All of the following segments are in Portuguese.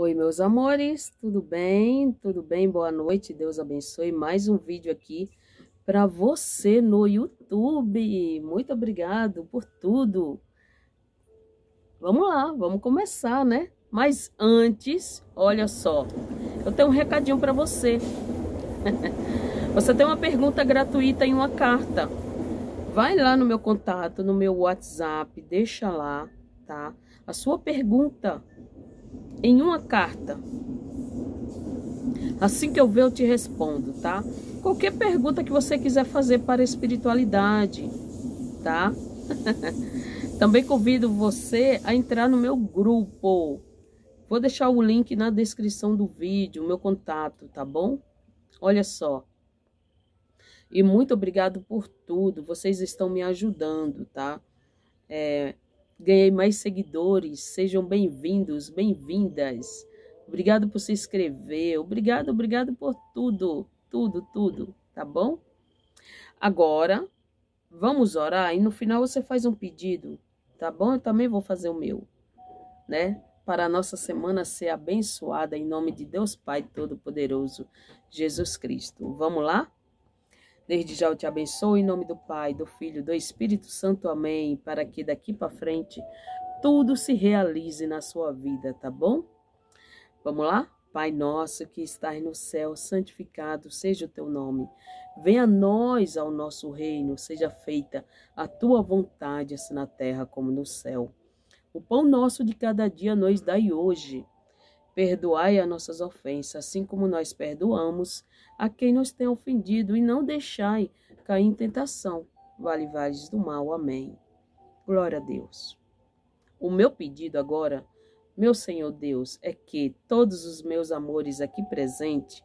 Oi, meus amores, tudo bem? Tudo bem? Boa noite, Deus abençoe. Mais um vídeo aqui para você no YouTube. Muito obrigado por tudo. Vamos lá, vamos começar, né? Mas antes, olha só, eu tenho um recadinho para você. você tem uma pergunta gratuita em uma carta. Vai lá no meu contato, no meu WhatsApp, deixa lá, tá? A sua pergunta em uma carta. Assim que eu ver, eu te respondo, tá? Qualquer pergunta que você quiser fazer para a espiritualidade, tá? Também convido você a entrar no meu grupo. Vou deixar o link na descrição do vídeo, meu contato, tá bom? Olha só. E muito obrigado por tudo. Vocês estão me ajudando, tá? É, ganhei mais seguidores. Sejam bem-vindos, bem-vindas. Obrigado por se inscrever. Obrigado, obrigado por tudo, tudo, tudo, tá bom? Agora, vamos orar e no final você faz um pedido, tá bom? Eu também vou fazer o meu, né? Para a nossa semana ser abençoada em nome de Deus Pai Todo-Poderoso, Jesus Cristo. Vamos lá? Desde já eu te abençoo em nome do Pai, do Filho, do Espírito Santo. Amém. Para que daqui para frente tudo se realize na sua vida, tá bom? Vamos lá? Pai nosso que estás no céu, santificado seja o teu nome. Venha a nós ao nosso reino, seja feita a tua vontade, assim na terra como no céu. O pão nosso de cada dia nos dai hoje Perdoai as nossas ofensas, assim como nós perdoamos a quem nos tem ofendido, e não deixai cair em tentação. Vale vales do mal. Amém. Glória a Deus. O meu pedido agora, meu Senhor Deus, é que todos os meus amores aqui presentes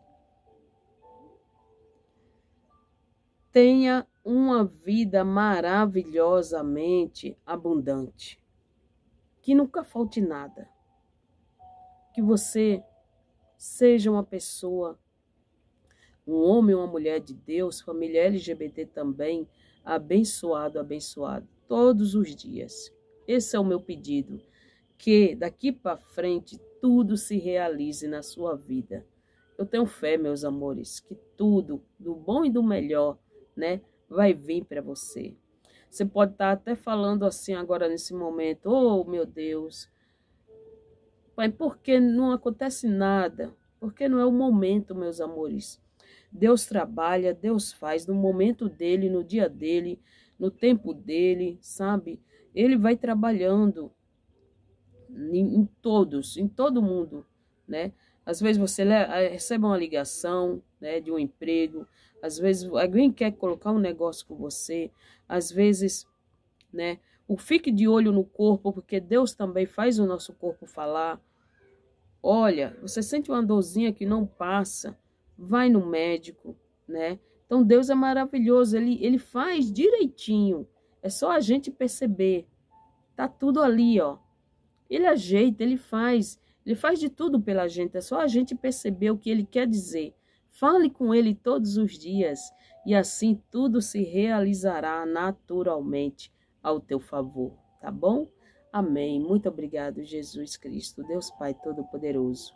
tenha uma vida maravilhosamente abundante. Que nunca falte nada que você seja uma pessoa, um homem, uma mulher de Deus, família LGBT também, abençoado, abençoado, todos os dias. Esse é o meu pedido, que daqui para frente tudo se realize na sua vida. Eu tenho fé, meus amores, que tudo, do bom e do melhor, né, vai vir para você. Você pode estar tá até falando assim agora nesse momento: "Oh, meu Deus, Pai, porque não acontece nada? Porque não é o momento, meus amores. Deus trabalha, Deus faz no momento dele, no dia dele, no tempo dele, sabe? Ele vai trabalhando em, em todos, em todo mundo, né? Às vezes você eh, recebe uma ligação né, de um emprego, às vezes alguém quer colocar um negócio com você, às vezes, né? O fique de olho no corpo, porque Deus também faz o nosso corpo falar. Olha, você sente uma dorzinha que não passa, vai no médico, né? Então Deus é maravilhoso, ele, ele faz direitinho. É só a gente perceber. Tá tudo ali, ó. Ele ajeita, ele faz, ele faz de tudo pela gente. É só a gente perceber o que ele quer dizer. Fale com ele todos os dias e assim tudo se realizará naturalmente ao teu favor, tá bom? Amém. Muito obrigado, Jesus Cristo, Deus Pai Todo-Poderoso.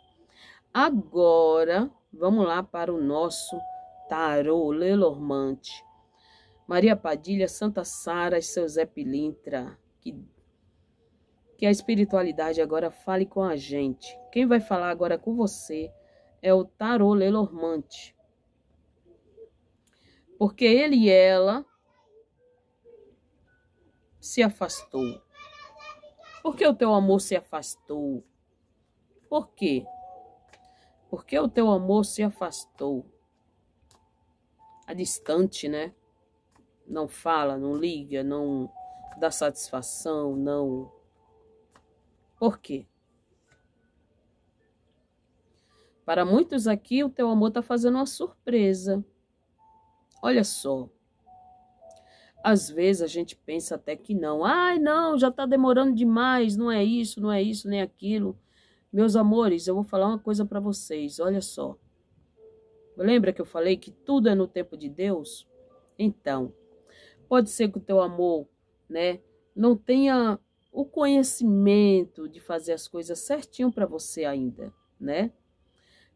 Agora, vamos lá para o nosso tarô Lelormante. Maria Padilha, Santa Sara e seu Zé Pilintra. Que, que a espiritualidade agora fale com a gente. Quem vai falar agora com você é o tarô Lelormante. Porque ele e ela se afastou? Por que o teu amor se afastou? Por quê? Porque o teu amor se afastou. A é distante, né? Não fala, não liga, não dá satisfação, não. Por quê? Para muitos aqui, o teu amor está fazendo uma surpresa. Olha só. Às vezes a gente pensa até que não. Ai, não, já está demorando demais, não é isso, não é isso, nem aquilo. Meus amores, eu vou falar uma coisa para vocês, olha só. Lembra que eu falei que tudo é no tempo de Deus? Então, pode ser que o teu amor, né, não tenha o conhecimento de fazer as coisas certinho para você ainda, né?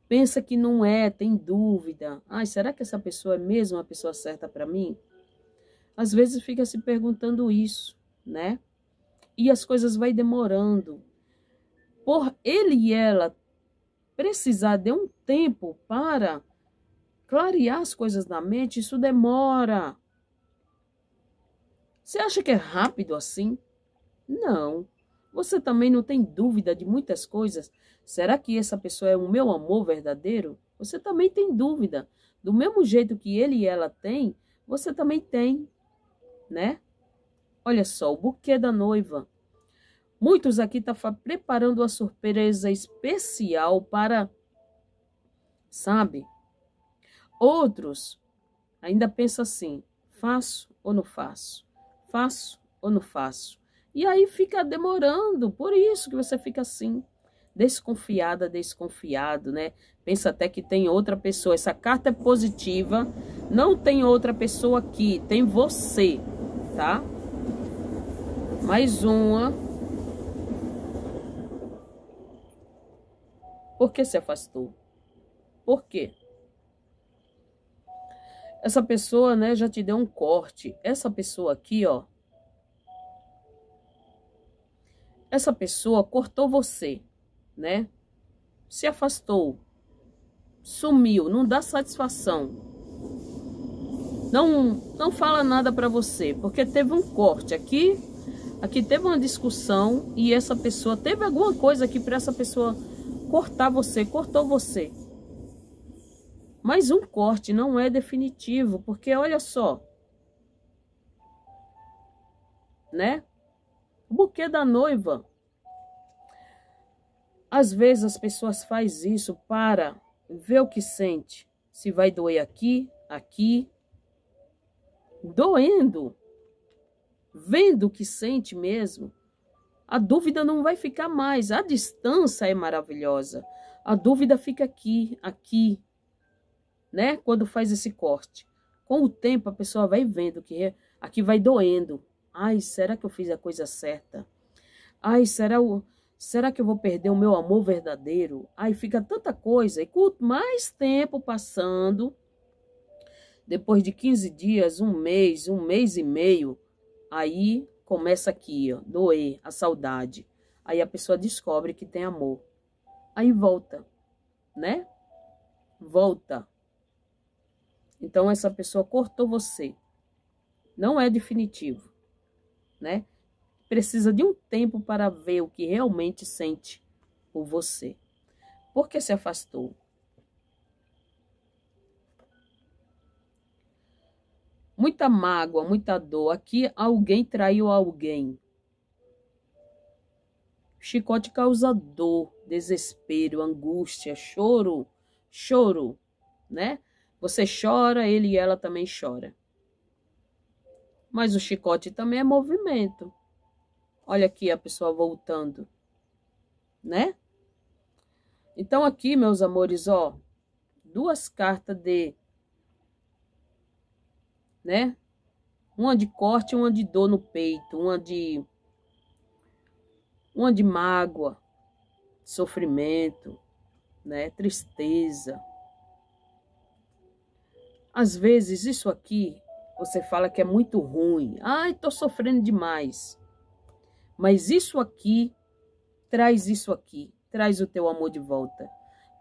Pensa que não é, tem dúvida. Ai, será que essa pessoa é mesmo a pessoa certa para mim? às vezes fica se perguntando isso, né? E as coisas vai demorando. Por ele e ela precisar de um tempo para clarear as coisas na mente, isso demora. Você acha que é rápido assim? Não. Você também não tem dúvida de muitas coisas. Será que essa pessoa é o meu amor verdadeiro? Você também tem dúvida. Do mesmo jeito que ele e ela têm, você também tem né? Olha só, o buquê da noiva. Muitos aqui estão tá preparando uma surpresa especial para, sabe? Outros ainda pensam assim, faço ou não faço? Faço ou não faço? E aí fica demorando, por isso que você fica assim, desconfiada, desconfiado, né? Pensa até que tem outra pessoa. Essa carta é positiva, não tem outra pessoa aqui, tem você tá? Mais uma. Por que se afastou? Por quê? Essa pessoa, né, já te deu um corte. Essa pessoa aqui, ó. Essa pessoa cortou você, né? Se afastou. Sumiu, não dá satisfação não, não fala nada para você, porque teve um corte aqui, aqui teve uma discussão e essa pessoa teve alguma coisa aqui para essa pessoa cortar você, cortou você. Mas um corte não é definitivo, porque olha só, né? O buquê da noiva. Às vezes as pessoas faz isso para ver o que sente, se vai doer aqui, aqui, doendo, vendo o que sente mesmo, a dúvida não vai ficar mais. A distância é maravilhosa. A dúvida fica aqui, aqui, né? Quando faz esse corte. Com o tempo a pessoa vai vendo que é, aqui vai doendo. Ai, será que eu fiz a coisa certa? Ai, será o será que eu vou perder o meu amor verdadeiro? Ai, fica tanta coisa. E quanto mais tempo passando, depois de 15 dias, um mês, um mês e meio, aí começa aqui, ó, doer, a saudade. Aí a pessoa descobre que tem amor. Aí volta, né? Volta. Então essa pessoa cortou você. Não é definitivo, né? Precisa de um tempo para ver o que realmente sente por você. Por que se afastou? muita mágoa, muita dor. Aqui alguém traiu alguém. Chicote causa dor, desespero, angústia, choro, choro, né? Você chora, ele e ela também chora. Mas o chicote também é movimento. Olha aqui a pessoa voltando, né? Então aqui, meus amores, ó, duas cartas de né? Uma de corte, uma de dor no peito, uma de uma de mágoa, sofrimento, né? Tristeza. Às vezes isso aqui você fala que é muito ruim. Ai, tô sofrendo demais. Mas isso aqui traz isso aqui, traz o teu amor de volta.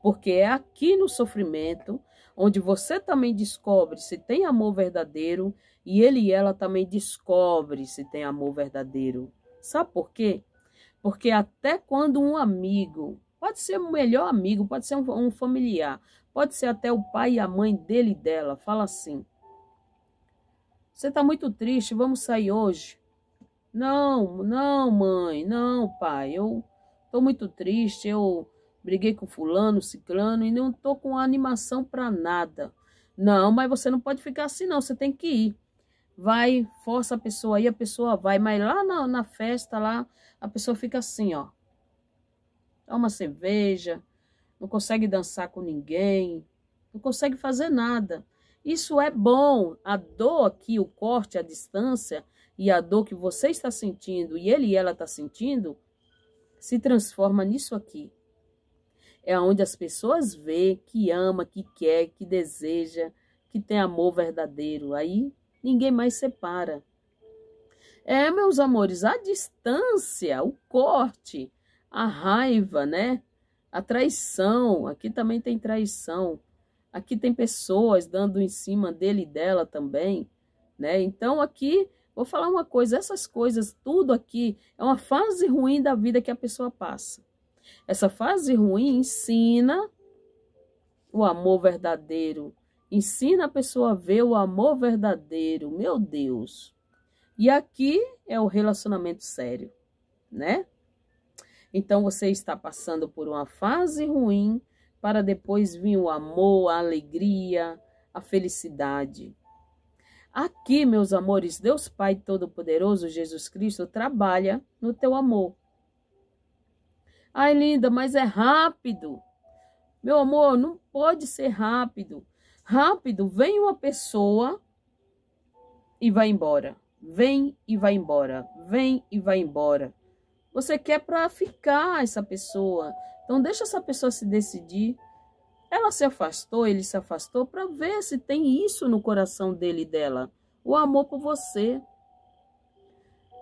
Porque é aqui no sofrimento onde você também descobre se tem amor verdadeiro e ele e ela também descobre se tem amor verdadeiro. Sabe por quê? Porque até quando um amigo, pode ser o melhor amigo, pode ser um, familiar, pode ser até o pai e a mãe dele e dela, fala assim: Você está muito triste, vamos sair hoje? Não, não, mãe, não, pai, eu estou muito triste, eu briguei com fulano, ciclano e não tô com animação para nada. Não, mas você não pode ficar assim não, você tem que ir. Vai, força a pessoa aí, a pessoa vai, mas lá na, na festa, lá, a pessoa fica assim, ó. Toma cerveja, não consegue dançar com ninguém, não consegue fazer nada. Isso é bom. A dor aqui, o corte, a distância e a dor que você está sentindo e ele e ela está sentindo, se transforma nisso aqui é onde as pessoas vê que ama, que quer, que deseja, que tem amor verdadeiro. Aí ninguém mais separa. É, meus amores, a distância, o corte, a raiva, né? A traição, aqui também tem traição. Aqui tem pessoas dando em cima dele e dela também, né? Então aqui Vou falar uma coisa, essas coisas, tudo aqui é uma fase ruim da vida que a pessoa passa. Essa fase ruim ensina o amor verdadeiro. Ensina a pessoa a ver o amor verdadeiro. Meu Deus. E aqui é o relacionamento sério, né? Então você está passando por uma fase ruim para depois vir o amor, a alegria, a felicidade. Aqui, meus amores, Deus Pai Todo-Poderoso, Jesus Cristo, trabalha no teu amor. Ai, linda, mas é rápido. Meu amor, não pode ser rápido. Rápido, vem uma pessoa e vai embora. Vem e vai embora. Vem e vai embora. Você quer para ficar essa pessoa. Então deixa essa pessoa se decidir. Ela se afastou, ele se afastou para ver se tem isso no coração dele e dela. O amor por você.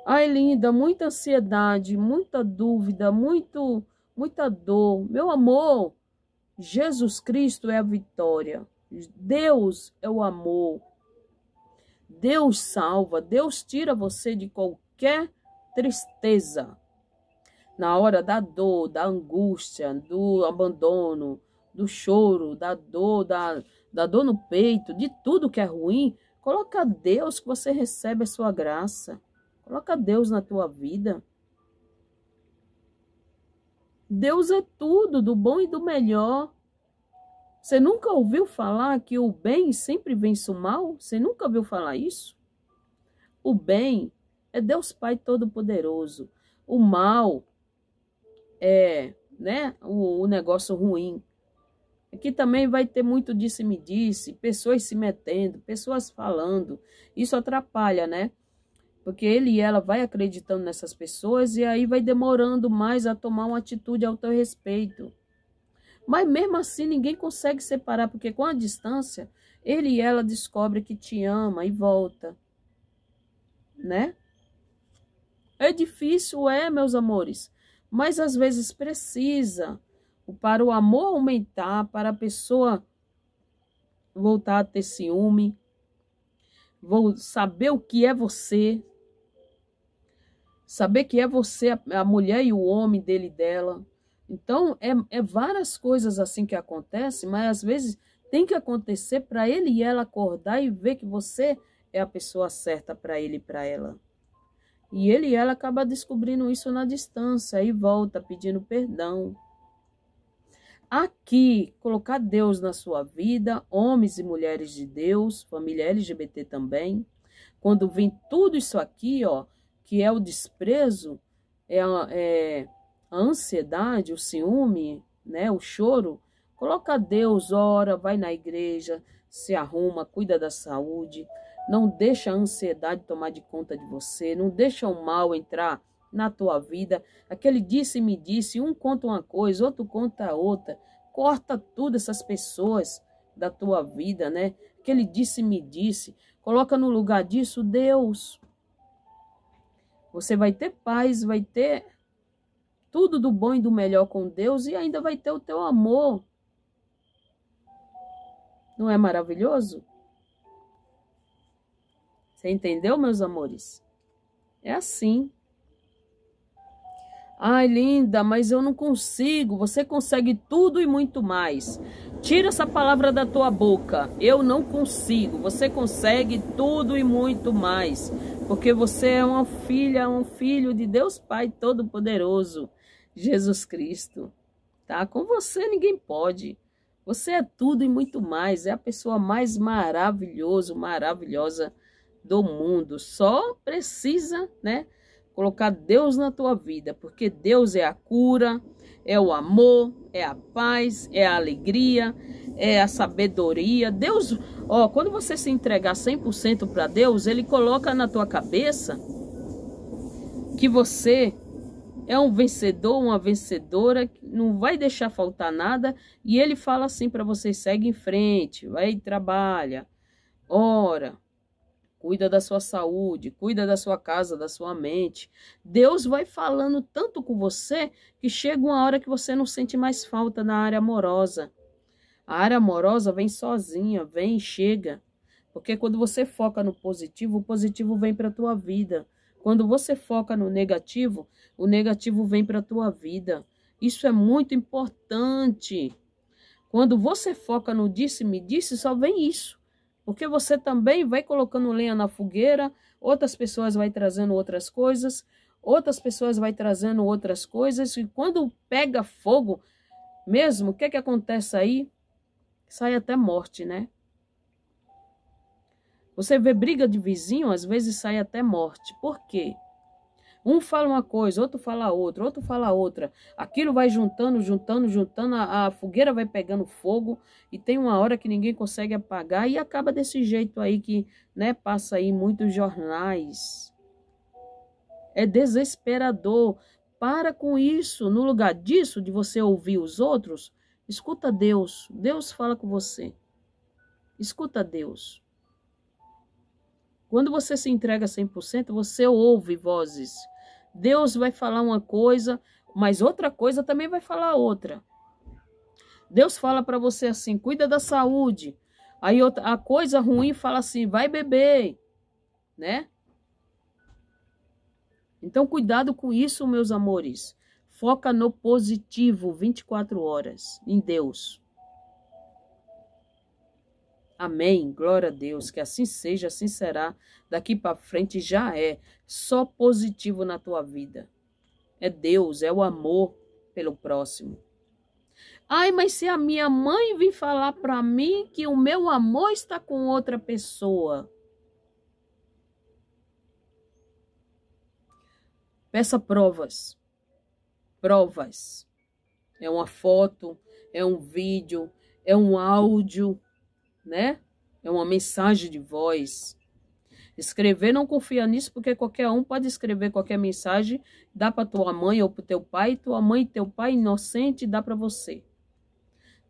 Ai, linda, muita ansiedade, muita dúvida, muito, muita dor. Meu amor, Jesus Cristo é a vitória. Deus é o amor. Deus salva, Deus tira você de qualquer tristeza. Na hora da dor, da angústia, do abandono, do choro, da dor, da, da dor no peito, de tudo que é ruim, coloca Deus que você recebe a sua graça. Coloca Deus na tua vida. Deus é tudo, do bom e do melhor. Você nunca ouviu falar que o bem sempre vence o mal? Você nunca ouviu falar isso? O bem é Deus Pai Todo-Poderoso. O mal é né, o, o negócio ruim. Aqui também vai ter muito disse-me-disse, -disse, pessoas se metendo, pessoas falando. Isso atrapalha, né? Porque ele e ela vai acreditando nessas pessoas e aí vai demorando mais a tomar uma atitude ao teu respeito. Mas mesmo assim ninguém consegue separar, porque com a distância, ele e ela descobre que te ama e volta. Né? É difícil, é, meus amores, mas às vezes precisa para o amor aumentar, para a pessoa voltar a ter ciúme, vou saber o que é você, Saber que é você, a mulher e o homem dele e dela. Então, é, é várias coisas assim que acontecem, mas às vezes tem que acontecer para ele e ela acordar e ver que você é a pessoa certa para ele e para ela. E ele e ela acaba descobrindo isso na distância e volta pedindo perdão. Aqui, colocar Deus na sua vida, homens e mulheres de Deus, família LGBT também. Quando vem tudo isso aqui, ó, que é o desprezo, é a, é a ansiedade, o ciúme, né, o choro, coloca Deus, ora, vai na igreja, se arruma, cuida da saúde, não deixa a ansiedade tomar de conta de você, não deixa o mal entrar na tua vida. Aquele disse me disse, um conta uma coisa, outro conta outra. Corta tudo essas pessoas da tua vida, né? Aquele disse me disse, coloca no lugar disso Deus. Você vai ter paz, vai ter tudo do bom e do melhor com Deus e ainda vai ter o teu amor. Não é maravilhoso? Você entendeu, meus amores? É assim. Ai, linda, mas eu não consigo. Você consegue tudo e muito mais. Tira essa palavra da tua boca. Eu não consigo. Você consegue tudo e muito mais porque você é uma filha, um filho de Deus Pai Todo-Poderoso, Jesus Cristo. Tá? Com você ninguém pode. Você é tudo e muito mais, é a pessoa mais maravilhoso, maravilhosa do mundo. Só precisa, né, colocar Deus na tua vida, porque Deus é a cura, é o amor, é a paz, é a alegria, é a sabedoria. Deus, ó, quando você se entregar 100% para Deus, ele coloca na tua cabeça que você é um vencedor, uma vencedora, não vai deixar faltar nada, e ele fala assim para você, segue em frente, vai e trabalha, ora, cuida da sua saúde, cuida da sua casa, da sua mente. Deus vai falando tanto com você que chega uma hora que você não sente mais falta na área amorosa. A área amorosa vem sozinha, vem e chega. Porque quando você foca no positivo, o positivo vem para a tua vida. Quando você foca no negativo, o negativo vem para a tua vida. Isso é muito importante. Quando você foca no disse-me-disse, disse", só vem isso. Porque você também vai colocando lenha na fogueira, outras pessoas vai trazendo outras coisas, outras pessoas vai trazendo outras coisas, e quando pega fogo mesmo, o que é que acontece aí? Sai até morte, né? Você vê briga de vizinho, às vezes sai até morte. Por quê? Um fala uma coisa, outro fala outra, outro fala outra. Aquilo vai juntando, juntando, juntando, a, a fogueira vai pegando fogo e tem uma hora que ninguém consegue apagar e acaba desse jeito aí que, né, passa aí muitos jornais. É desesperador. Para com isso. No lugar disso, de você ouvir os outros, escuta Deus. Deus fala com você. Escuta Deus. Quando você se entrega 100%, você ouve vozes. Deus vai falar uma coisa, mas outra coisa também vai falar outra. Deus fala para você assim: cuida da saúde. Aí outra, a coisa ruim fala assim: vai beber, né? Então cuidado com isso, meus amores. Foca no positivo 24 horas em Deus. Amém. Glória a Deus. Que assim seja, assim será. Daqui para frente já é. Só positivo na tua vida. É Deus, é o amor pelo próximo. Ai, mas se a minha mãe vir falar para mim que o meu amor está com outra pessoa. Peça provas. Provas. É uma foto, é um vídeo, é um áudio né? É uma mensagem de voz. Escrever, não confia nisso, porque qualquer um pode escrever qualquer mensagem, dá para tua mãe ou para teu pai, tua mãe e teu pai inocente dá para você.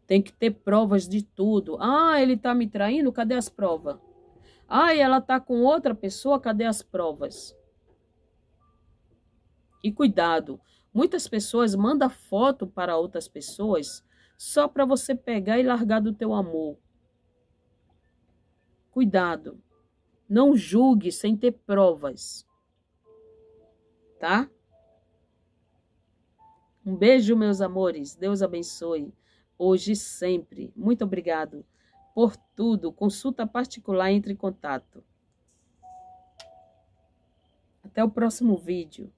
Tem que ter provas de tudo. Ah, ele tá me traindo, cadê as provas? Ah, ela tá com outra pessoa, cadê as provas? E cuidado, muitas pessoas mandam foto para outras pessoas só para você pegar e largar do teu amor. Cuidado. Não julgue sem ter provas. Tá? Um beijo, meus amores. Deus abençoe. Hoje e sempre. Muito obrigado por tudo. Consulta particular entre em contato. Até o próximo vídeo.